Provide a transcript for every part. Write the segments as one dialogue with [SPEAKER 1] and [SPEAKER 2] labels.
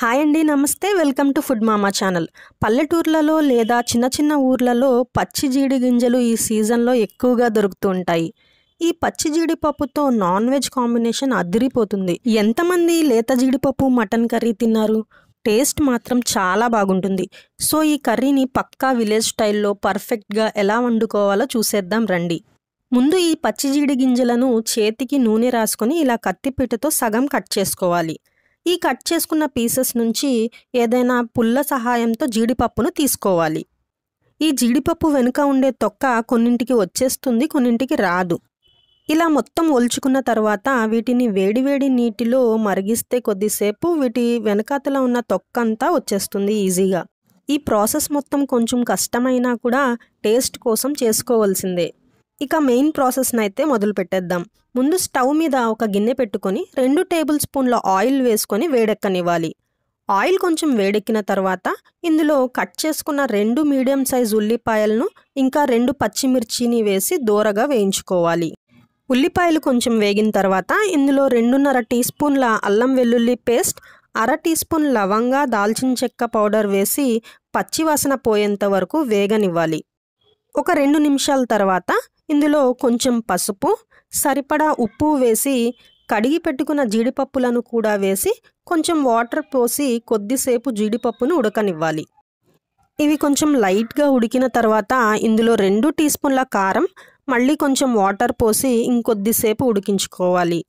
[SPEAKER 1] hi అండి నమస్తే welcome to food Mama channel పల్లెటూర్లలో లేదా చిన్న చిన్న ఊర్లలో పచ్చి జీడి గింజలు ఈ సీజన్లో ఎక్కువగా దొరుకుతూ ఉంటాయి ఈ పచ్చి జీడిపప్పుతో నాన్ వెజ్ కాంబినేషన్ అదిరిపోతుంది ఎంతమంది లేత జీడిపప్పు మటన్ కర్రీ తిన్నారు టేస్ట్ మాత్రం చాలా బాగుంటుంది సో ఈ కర్రీని పక్కా విలేజ్ స్టైల్లో పర్ఫెక్ట్గా ఎలా వండుకోవాలో చూసేద్దాం రండి ముందు ఈ పచ్చి జీడి గింజలను చేతికి నూనె రాసుకొని ఇలా కత్తిపీటతో సగం కట్ చేసుకోవాలి ఈ కట్ చేసుకున్న పీసెస్ నుంచి ఏదైనా పుల్ల సహాయంతో జీడిపప్పును తీసుకోవాలి ఈ జీడిపప్పు వెనుక ఉండే తొక్క కొన్నింటికి వచ్చేస్తుంది కొన్నింటికి రాదు ఇలా మొత్తం ఒల్చుకున్న తర్వాత వీటిని వేడివేడి నీటిలో మరిగిస్తే కొద్దిసేపు వీటి వెనకాతల ఉన్న తొక్క అంతా వచ్చేస్తుంది ఈజీగా ఈ ప్రాసెస్ మొత్తం కొంచెం కష్టమైనా కూడా టేస్ట్ కోసం చేసుకోవాల్సిందే ఇక మెయిన్ ప్రాసెస్ని అయితే మొదలు పెట్టేద్దాం ముందు స్టవ్ మీద ఒక గిన్నె పెట్టుకొని రెండు టేబుల్ స్పూన్ల ఆయిల్ వేసుకొని వేడెక్కనివ్వాలి ఆయిల్ కొంచెం వేడెక్కిన తర్వాత ఇందులో కట్ చేసుకున్న రెండు మీడియం సైజ్ ఉల్లిపాయలను ఇంకా రెండు పచ్చిమిర్చిని వేసి దూరగా వేయించుకోవాలి ఉల్లిపాయలు కొంచెం వేగిన తర్వాత ఇందులో రెండున్నర టీ స్పూన్ల అల్లం వెల్లుల్లి పేస్ట్ అర టీ స్పూన్ లవంగా దాల్చిన చెక్క పౌడర్ వేసి పచ్చివాసన పోయేంత వరకు వేగనివ్వాలి ఒక రెండు నిమిషాల తర్వాత ఇందులో కొంచెం పసుపు సరిపడా ఉప్పు వేసి కడిగి పెట్టుకున్న జీడిపప్పులను కూడా వేసి కొంచెం వాటర్ పోసి కొద్దిసేపు జీడిపప్పును ఉడకనివ్వాలి ఇవి కొంచెం లైట్గా ఉడికిన తర్వాత ఇందులో రెండు టీ స్పూన్ల కారం మళ్ళీ కొంచెం వాటర్ పోసి ఇంకొద్దిసేపు ఉడికించుకోవాలి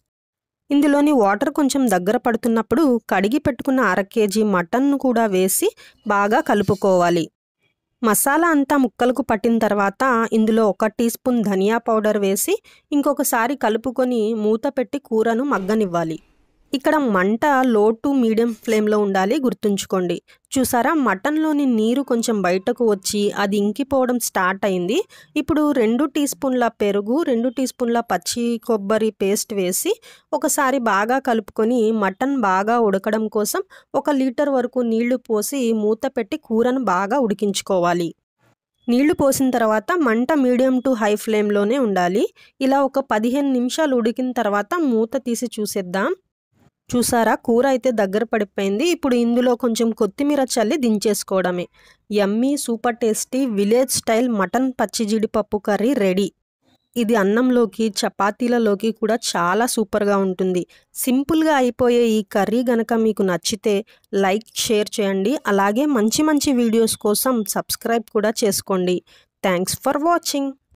[SPEAKER 1] ఇందులోని వాటర్ కొంచెం దగ్గర పడుతున్నప్పుడు కడిగి పెట్టుకున్న అర కేజీ మటన్ను కూడా వేసి బాగా కలుపుకోవాలి మసాలా అంతా ముక్కలకు పట్టిన తర్వాత ఇందులో ఒక టీ స్పూన్ ధనియా పౌడర్ వేసి ఇంకొకసారి కలుపుకొని మూత పెట్టి కూరను మగ్గనివ్వాలి ఇక్కడ మంట లో టు మీడియం ఫ్లేమ్లో ఉండాలి గుర్తుంచుకోండి చూసారా మటన్లోని నీరు కొంచెం బయటకు వచ్చి అది ఇంకిపోవడం స్టార్ట్ అయింది ఇప్పుడు రెండు టీ స్పూన్ల పెరుగు రెండు టీ స్పూన్ల పచ్చి కొబ్బరి పేస్ట్ వేసి ఒకసారి బాగా కలుపుకొని మటన్ బాగా ఉడకడం కోసం ఒక లీటర్ వరకు నీళ్లు పోసి మూత పెట్టి కూరను బాగా ఉడికించుకోవాలి నీళ్లు పోసిన తర్వాత మంట మీడియం టు హై ఫ్లేమ్లోనే ఉండాలి ఇలా ఒక పదిహేను నిమిషాలు ఉడికిన తర్వాత మూత తీసి చూసేద్దాం చూసారా కూర అయితే దగ్గర పడిపోయింది ఇప్పుడు ఇందులో కొంచెం కొత్తిమీర చల్లి దించేసుకోవడమే yummy super tasty village style mutton పచ్చి జీడిపప్పు కర్రీ రెడీ ఇది అన్నంలోకి చపాతీలలోకి కూడా చాలా సూపర్గా ఉంటుంది సింపుల్గా అయిపోయే ఈ కర్రీ గనక మీకు నచ్చితే లైక్ షేర్ చేయండి అలాగే మంచి మంచి వీడియోస్ కోసం సబ్స్క్రైబ్ కూడా చేసుకోండి థ్యాంక్స్ ఫర్ వాచింగ్